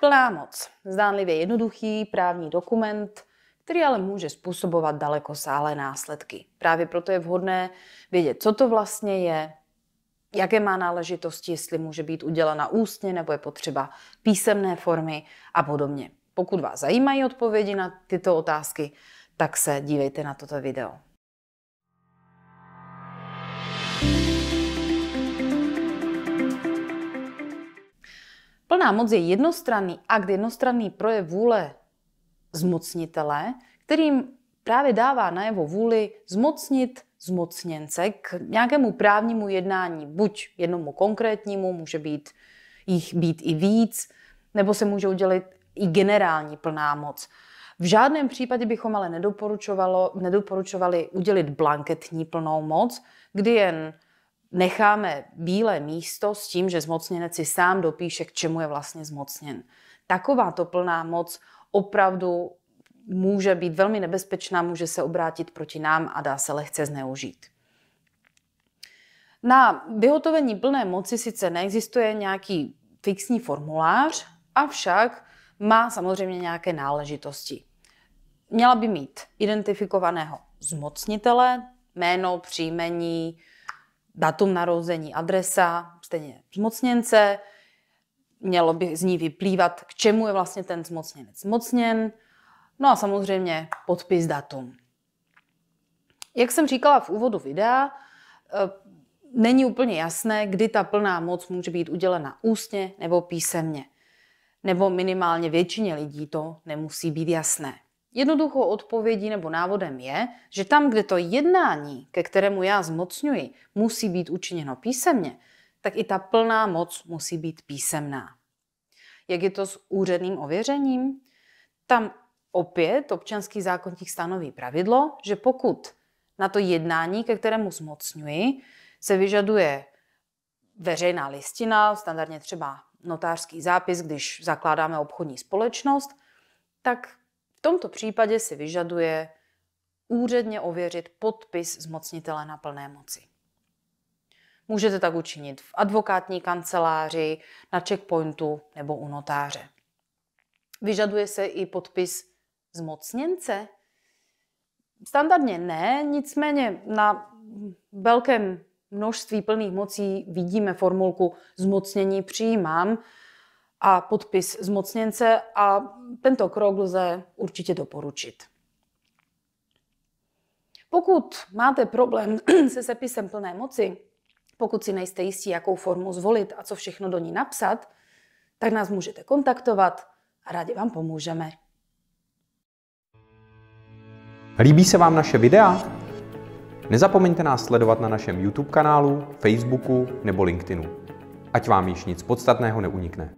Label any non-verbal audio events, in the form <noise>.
Plná moc. Zdánlivě jednoduchý právní dokument, který ale může způsobovat sále následky. Právě proto je vhodné vědět, co to vlastně je, jaké má náležitosti, jestli může být udělena ústně nebo je potřeba písemné formy a podobně. Pokud vás zajímají odpovědi na tyto otázky, tak se dívejte na toto video. thank you Výkonná moc je jednostranný akt, jednostranný projev vůle zmocnitele, kterým právě dává najevo vůli zmocnit zmocněnce k nějakému právnímu jednání, buď jednomu konkrétnímu, může být jich být i víc, nebo se může udělit i generální plná moc. V žádném případě bychom ale nedoporučovali udělit blanketní plnou moc, kdy jen necháme bílé místo s tím, že zmocněnec si sám dopíše, k čemu je vlastně zmocněn. to plná moc opravdu může být velmi nebezpečná, může se obrátit proti nám a dá se lehce zneužít. Na vyhotovení plné moci sice neexistuje nějaký fixní formulář, avšak má samozřejmě nějaké náležitosti. Měla by mít identifikovaného zmocnitele, jméno, příjmení, datum narození, adresa, stejně zmocněnce, mělo by z ní vyplývat, k čemu je vlastně ten zmocněnec zmocněn, no a samozřejmě podpis datum. Jak jsem říkala v úvodu videa, eh, není úplně jasné, kdy ta plná moc může být udělena ústně nebo písemně. Nebo minimálně většině lidí to nemusí být jasné. Jednoduchou odpovědí nebo návodem je, že tam, kde to jednání, ke kterému já zmocňuji, musí být učiněno písemně, tak i ta plná moc musí být písemná. Jak je to s úředným ověřením? Tam opět občanský zákonník stanoví pravidlo, že pokud na to jednání, ke kterému zmocňuji, se vyžaduje veřejná listina, standardně třeba notářský zápis, když zakládáme obchodní společnost, tak v tomto případě si vyžaduje úředně ověřit podpis zmocnitele na plné moci. Můžete tak učinit v advokátní kanceláři, na checkpointu nebo u notáře. Vyžaduje se i podpis zmocněnce? Standardně ne, nicméně na velkém množství plných mocí vidíme formulku zmocnění přijímám, a podpis zmocněnce a tento krok lze určitě doporučit. Pokud máte problém <clears throat> se sepisem plné moci, pokud si nejste jistí, jakou formu zvolit a co všechno do ní napsat, tak nás můžete kontaktovat a rádi vám pomůžeme. Líbí se vám naše videa? Nezapomeňte nás sledovat na našem YouTube kanálu, Facebooku nebo LinkedInu. Ať vám již nic podstatného neunikne.